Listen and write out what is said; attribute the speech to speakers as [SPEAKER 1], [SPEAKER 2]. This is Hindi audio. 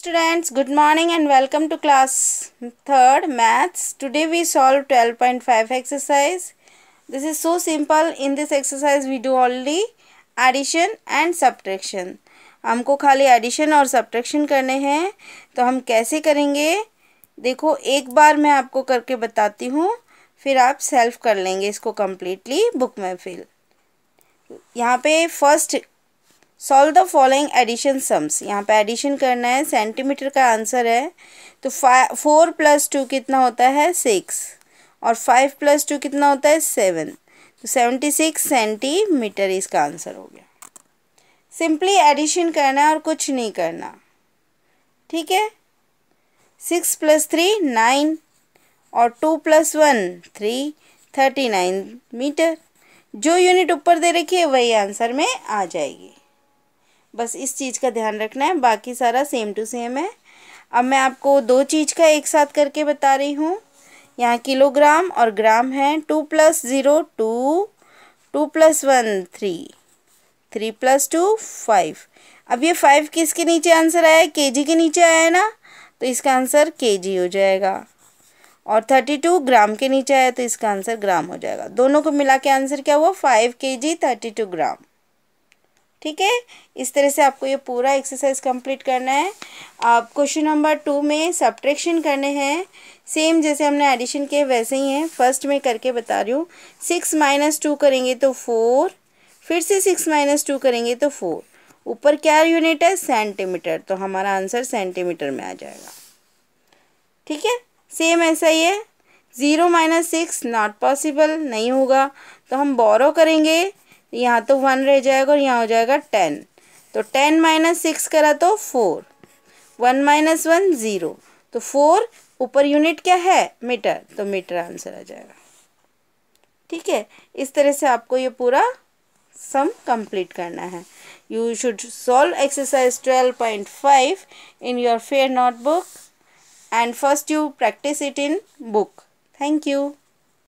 [SPEAKER 1] Students, good morning and welcome to class 3rd maths. Today we solve 12.5 exercise. This is so simple. In this exercise we do only addition and subtraction. हमको खाली addition और subtraction करने हैं तो हम कैसे करेंगे देखो एक बार मैं आपको करके बताती हूँ फिर आप सेल्फ कर लेंगे इसको कम्प्लीटली बुक में फिल यहाँ पे first solve the following addition sums यहाँ पे एडिशन करना है सेंटीमीटर का आंसर है तो फाइव फोर प्लस टू कितना होता है सिक्स और फाइव प्लस टू कितना होता है सेवन तो सेवेंटी सिक्स सेंटीमीटर इसका आंसर हो गया सिंपली एडिशन करना है और कुछ नहीं करना ठीक है सिक्स प्लस थ्री नाइन और two plus one three thirty nine metre जो यूनिट ऊपर दे रखी है वही आंसर में आ जाएगी बस इस चीज़ का ध्यान रखना है बाकी सारा सेम टू सेम है अब मैं आपको दो चीज़ का एक साथ करके बता रही हूँ यहाँ किलोग्राम और ग्राम है two plus zero two two plus one three three plus two five अब ये फाइव किसके नीचे आंसर आया है के नीचे आया है ना तो इसका आंसर के जी हो जाएगा और थर्टी टू ग्राम के नीचे आया तो इसका आंसर ग्राम हो जाएगा दोनों को मिला के आंसर क्या हुआ फाइव के जी थर्टी टू ग्राम ठीक है इस तरह से आपको ये पूरा एक्सरसाइज कंप्लीट करना है आप क्वेश्चन नंबर टू में सब्ट्रैक्शन करने हैं सेम जैसे हमने एडिशन किए वैसे ही हैं फर्स्ट में करके बता रही हूँ सिक्स माइनस टू करेंगे तो फोर फिर से सिक्स माइनस टू करेंगे तो फोर ऊपर क्या यूनिट है सेंटीमीटर तो हमारा आंसर सेंटीमीटर में आ जाएगा ठीक है सेम ऐसा ही है zero minus six not possible नहीं होगा तो हम बोरो करेंगे यहाँ तो वन रह जाएगा और यहाँ हो जाएगा टेन तो टेन माइनस सिक्स करा तो four one minus one zero तो फोर ऊपर यूनिट क्या है मीटर तो मीटर आंसर आ जाएगा ठीक है इस तरह से आपको ये पूरा सम कंप्लीट करना है you should solve exercise twelve point five in your fair notebook and first you practice it in book thank you